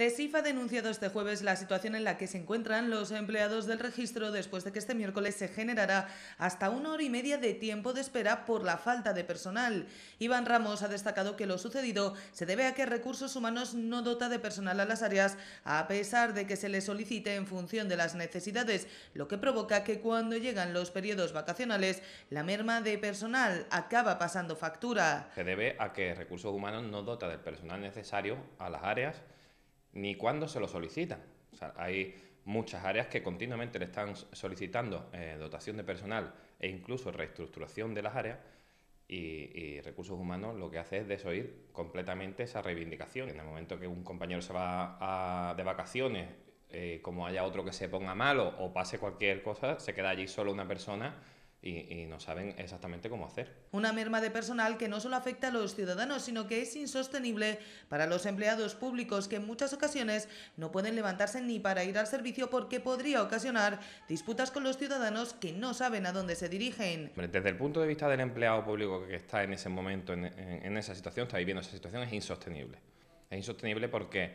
CESIF ha denunciado este jueves la situación en la que se encuentran los empleados del registro después de que este miércoles se generará hasta una hora y media de tiempo de espera por la falta de personal. Iván Ramos ha destacado que lo sucedido se debe a que Recursos Humanos no dota de personal a las áreas a pesar de que se le solicite en función de las necesidades, lo que provoca que cuando llegan los periodos vacacionales la merma de personal acaba pasando factura. Se debe a que Recursos Humanos no dota del personal necesario a las áreas ni cuándo se lo solicitan. hay muchas áreas que continuamente le están solicitando eh, dotación de personal e incluso reestructuración de las áreas y, recursos humanos lo que hace es desoír completamente esa reivindicación. En el momento que un compañero se va de vacaciones, eh, como haya otro que se ponga malo o pase cualquier cosa, se queda allí solo una persona y, no saben exactamente cómo hacer. Una merma de personal que no solo afecta a los ciudadanos, sino que es insostenible para los empleados públicos que en muchas ocasiones no pueden levantarse ni para ir al servicio porque podría ocasionar disputas con los ciudadanos que no saben a dónde se dirigen. Desde el punto de vista del empleado público que está en ese momento, en, esa situación, está viviendo esa situación, es insostenible. Es insostenible porque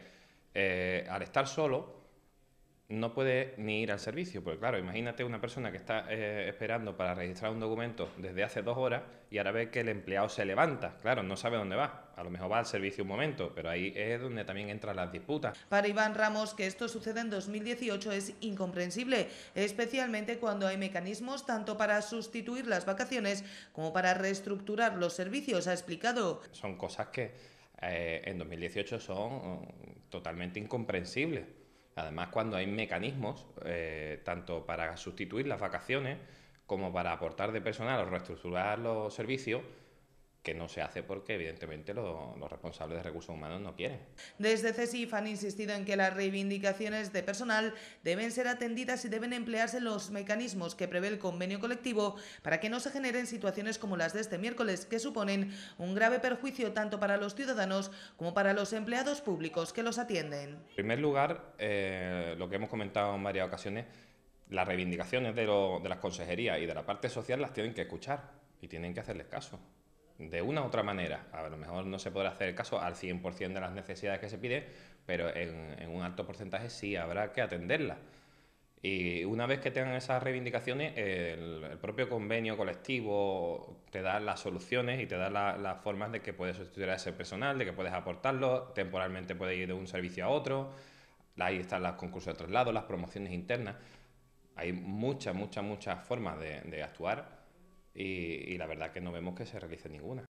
eh, al estar solo, no puede ni ir al servicio, porque claro, imagínate una persona que está eh, esperando para registrar un documento desde hace dos horas y ahora ve que el empleado se levanta, claro, no sabe dónde va, a lo mejor va al servicio un momento, pero ahí es donde también entra la disputa Para Iván Ramos, que esto suceda en 2018 es incomprensible, especialmente cuando hay mecanismos tanto para sustituir las vacaciones como para reestructurar los servicios, ha explicado. Son cosas que eh, en 2018 son mm, totalmente incomprensibles. Además, cuando hay mecanismos, eh, tanto para sustituir las vacaciones como para aportar de personal o reestructurar los servicios, que no se hace porque evidentemente los responsables de recursos humanos no quieren. Desde CESIF han insistido en que las reivindicaciones de personal deben ser atendidas y deben emplearse los mecanismos que prevé el convenio colectivo para que no se generen situaciones como las de este miércoles que suponen un grave perjuicio tanto para los ciudadanos como para los empleados públicos que los atienden. En primer lugar, eh, lo que hemos comentado en varias ocasiones, las reivindicaciones de las consejerías y de la parte social las tienen que escuchar y tienen que hacerles caso de una u otra manera. A lo mejor no se podrá hacer caso al 100% de las necesidades que se pide pero en, un alto porcentaje sí habrá que atenderlas. Y una vez que tengan esas reivindicaciones, el, propio convenio colectivo te da las soluciones y te da las formas de que puedes sustituir a ese personal, de que puedes aportarlo, temporalmente puede ir de un servicio a otro. Ahí están los concursos de traslado, las promociones internas. Hay muchas, muchas, muchas formas de actuar y, la verdad que no vemos que se realice ninguna.